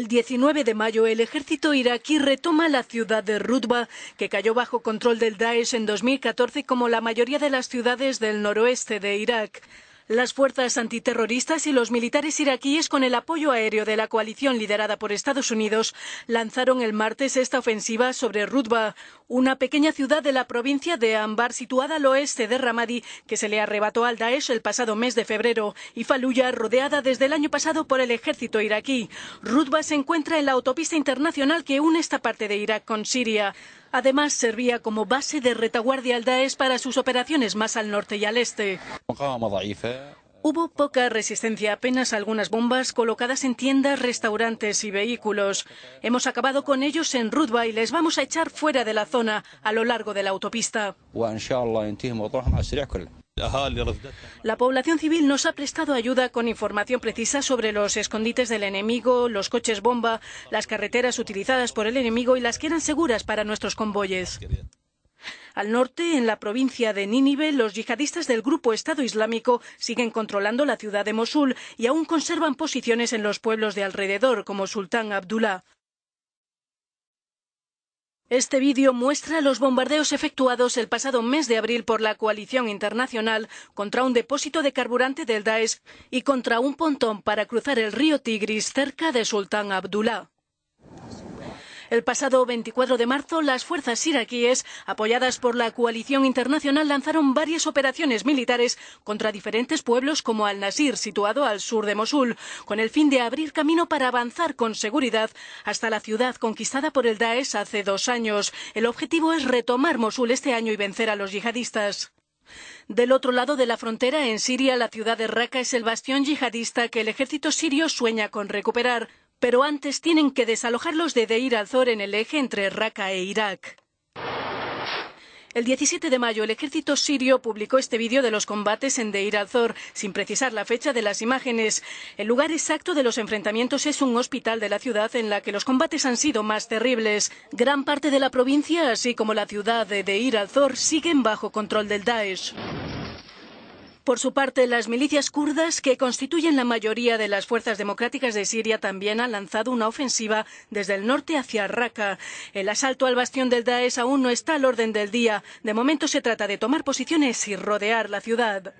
El 19 de mayo, el ejército iraquí retoma la ciudad de Rutba, que cayó bajo control del Daesh en 2014 como la mayoría de las ciudades del noroeste de Irak. Las fuerzas antiterroristas y los militares iraquíes, con el apoyo aéreo de la coalición liderada por Estados Unidos, lanzaron el martes esta ofensiva sobre Rutba, una pequeña ciudad de la provincia de Anbar situada al oeste de Ramadi, que se le arrebató al Daesh el pasado mes de febrero, y Faluya, rodeada desde el año pasado por el ejército iraquí. Rutba se encuentra en la autopista internacional que une esta parte de Irak con Siria. Además, servía como base de retaguardia al Daesh para sus operaciones más al norte y al este. Hubo poca resistencia, apenas algunas bombas colocadas en tiendas, restaurantes y vehículos. Hemos acabado con ellos en Rudba y les vamos a echar fuera de la zona a lo largo de la autopista. La población civil nos ha prestado ayuda con información precisa sobre los escondites del enemigo, los coches bomba, las carreteras utilizadas por el enemigo y las que eran seguras para nuestros convoyes. Al norte, en la provincia de Nínive, los yihadistas del grupo Estado Islámico siguen controlando la ciudad de Mosul y aún conservan posiciones en los pueblos de alrededor, como Sultán Abdullah. Este vídeo muestra los bombardeos efectuados el pasado mes de abril por la coalición internacional contra un depósito de carburante del Daesh y contra un pontón para cruzar el río Tigris cerca de Sultán Abdullah. El pasado 24 de marzo, las fuerzas iraquíes, apoyadas por la coalición internacional, lanzaron varias operaciones militares contra diferentes pueblos como Al-Nasir, situado al sur de Mosul, con el fin de abrir camino para avanzar con seguridad hasta la ciudad conquistada por el Daesh hace dos años. El objetivo es retomar Mosul este año y vencer a los yihadistas. Del otro lado de la frontera, en Siria, la ciudad de Raqqa es el bastión yihadista que el ejército sirio sueña con recuperar pero antes tienen que desalojarlos de Deir al-Zor en el eje entre Raqqa e Irak. El 17 de mayo, el ejército sirio publicó este vídeo de los combates en Deir al-Zor, sin precisar la fecha de las imágenes. El lugar exacto de los enfrentamientos es un hospital de la ciudad en la que los combates han sido más terribles. Gran parte de la provincia, así como la ciudad de Deir al-Zor, siguen bajo control del Daesh. Por su parte, las milicias kurdas, que constituyen la mayoría de las fuerzas democráticas de Siria, también han lanzado una ofensiva desde el norte hacia Raqqa. El asalto al bastión del Daesh aún no está al orden del día. De momento se trata de tomar posiciones y rodear la ciudad.